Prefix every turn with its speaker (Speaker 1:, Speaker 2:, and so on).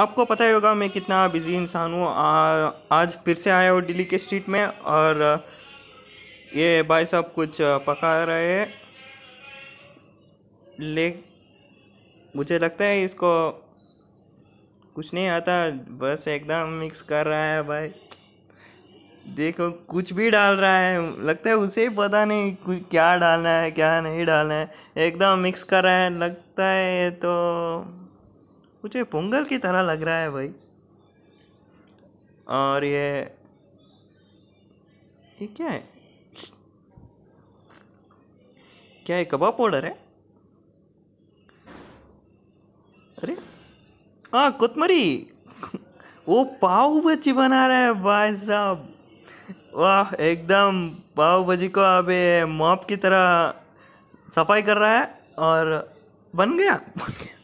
Speaker 1: आपको पता ही होगा मैं कितना बिज़ी इंसान हूँ आज फिर से आया हूँ दिल्ली के स्ट्रीट में और ये भाई साहब कुछ पका रहे हैं ले मुझे लगता है इसको कुछ नहीं आता बस एकदम मिक्स कर रहा है भाई देखो कुछ भी डाल रहा है लगता है उसे ही पता नहीं क्या डालना है क्या नहीं डालना है एकदम मिक्स कर रहा है लगता है तो मुझे पोंगल की तरह लग रहा है भाई और ये ये क्या है क्या ये कबाब पाउडर है अरे हाँ कोतमरी वो पाव भाजी बना रहा है भाई साहब वाह एकदम पाव भाजी को अब मॉप की तरह सफाई कर रहा है और बन गया बन गया